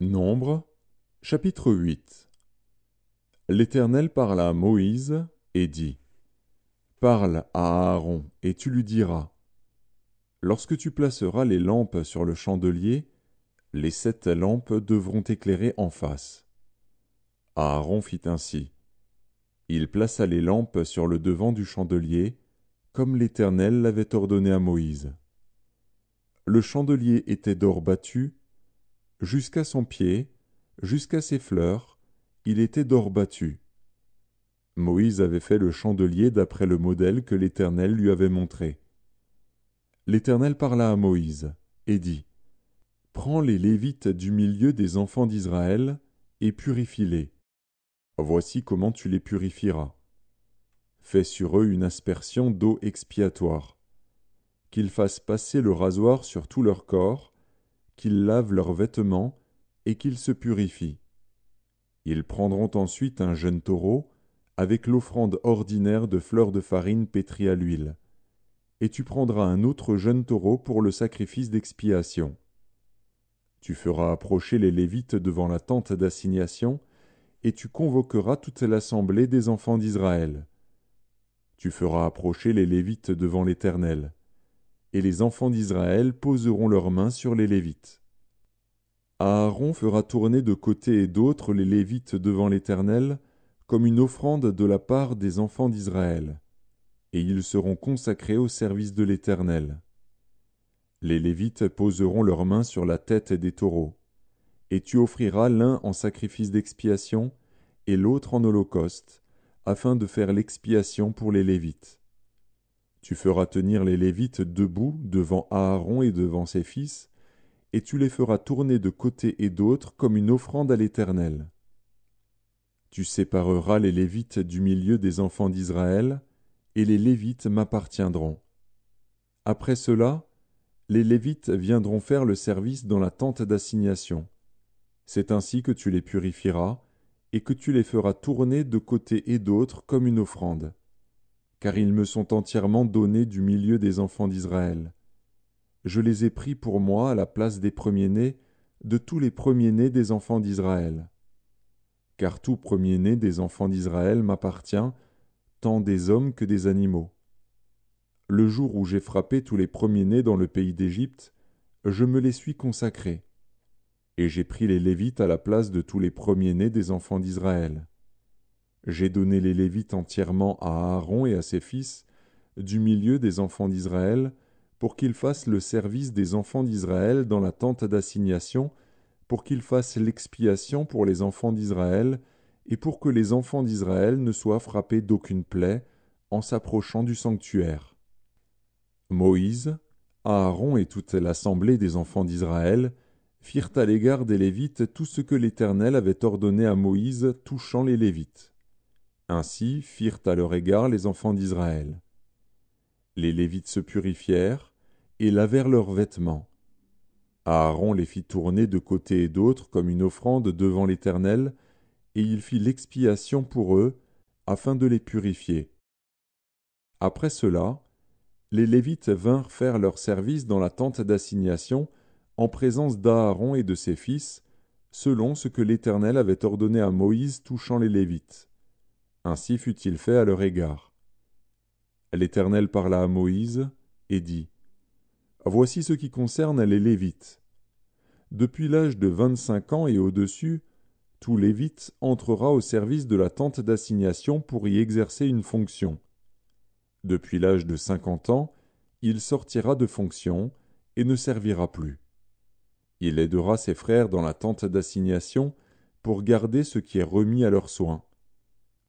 Nombre chapitre 8 L'Éternel parla à Moïse et dit Parle à Aaron et tu lui diras Lorsque tu placeras les lampes sur le chandelier, les sept lampes devront éclairer en face. Aaron fit ainsi. Il plaça les lampes sur le devant du chandelier, comme l'Éternel l'avait ordonné à Moïse. Le chandelier était d'or battu, jusqu'à son pied jusqu'à ses fleurs il était d'or battu moïse avait fait le chandelier d'après le modèle que l'éternel lui avait montré l'éternel parla à moïse et dit prends les lévites du milieu des enfants d'israël et purifie les voici comment tu les purifieras fais sur eux une aspersion d'eau expiatoire qu'ils fassent passer le rasoir sur tout leur corps qu'ils lavent leurs vêtements et qu'ils se purifient. Ils prendront ensuite un jeune taureau, avec l'offrande ordinaire de fleurs de farine pétrie à l'huile. Et tu prendras un autre jeune taureau pour le sacrifice d'expiation. Tu feras approcher les Lévites devant la tente d'assignation, et tu convoqueras toute l'assemblée des enfants d'Israël. Tu feras approcher les Lévites devant l'Éternel et les enfants d'Israël poseront leurs mains sur les Lévites. Aaron fera tourner de côté et d'autre les Lévites devant l'Éternel, comme une offrande de la part des enfants d'Israël, et ils seront consacrés au service de l'Éternel. Les Lévites poseront leurs mains sur la tête des taureaux, et tu offriras l'un en sacrifice d'expiation, et l'autre en holocauste, afin de faire l'expiation pour les Lévites. Tu feras tenir les Lévites debout devant Aaron et devant ses fils, et tu les feras tourner de côté et d'autre comme une offrande à l'Éternel. Tu sépareras les Lévites du milieu des enfants d'Israël, et les Lévites m'appartiendront. Après cela, les Lévites viendront faire le service dans la tente d'assignation. C'est ainsi que tu les purifieras, et que tu les feras tourner de côté et d'autre comme une offrande car ils me sont entièrement donnés du milieu des enfants d'Israël. Je les ai pris pour moi à la place des premiers-nés, de tous les premiers-nés des enfants d'Israël. Car tout premier-né des enfants d'Israël m'appartient, tant des hommes que des animaux. Le jour où j'ai frappé tous les premiers-nés dans le pays d'Égypte, je me les suis consacrés. Et j'ai pris les Lévites à la place de tous les premiers-nés des enfants d'Israël. J'ai donné les Lévites entièrement à Aaron et à ses fils, du milieu des enfants d'Israël, pour qu'ils fassent le service des enfants d'Israël dans la tente d'assignation, pour qu'ils fassent l'expiation pour les enfants d'Israël, et pour que les enfants d'Israël ne soient frappés d'aucune plaie en s'approchant du sanctuaire. Moïse, Aaron et toute l'assemblée des enfants d'Israël firent à l'égard des Lévites tout ce que l'Éternel avait ordonné à Moïse touchant les Lévites. Ainsi firent à leur égard les enfants d'Israël. Les Lévites se purifièrent et lavèrent leurs vêtements. Aaron les fit tourner de côté et d'autre comme une offrande devant l'Éternel, et il fit l'expiation pour eux, afin de les purifier. Après cela, les Lévites vinrent faire leur service dans la tente d'assignation, en présence d'Aaron et de ses fils, selon ce que l'Éternel avait ordonné à Moïse touchant les Lévites. Ainsi fut-il fait à leur égard. L'Éternel parla à Moïse et dit Voici ce qui concerne les Lévites. Depuis l'âge de vingt-cinq ans et au-dessus, tout Lévite entrera au service de la tente d'assignation pour y exercer une fonction. Depuis l'âge de cinquante ans, il sortira de fonction et ne servira plus. Il aidera ses frères dans la tente d'assignation pour garder ce qui est remis à leurs soins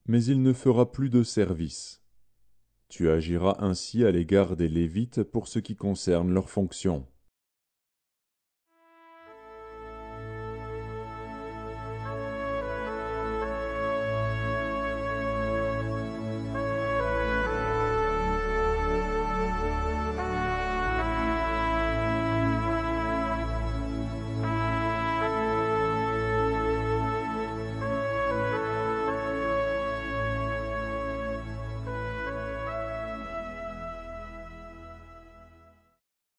mais il ne fera plus de service. Tu agiras ainsi à l'égard des Lévites pour ce qui concerne leurs fonctions.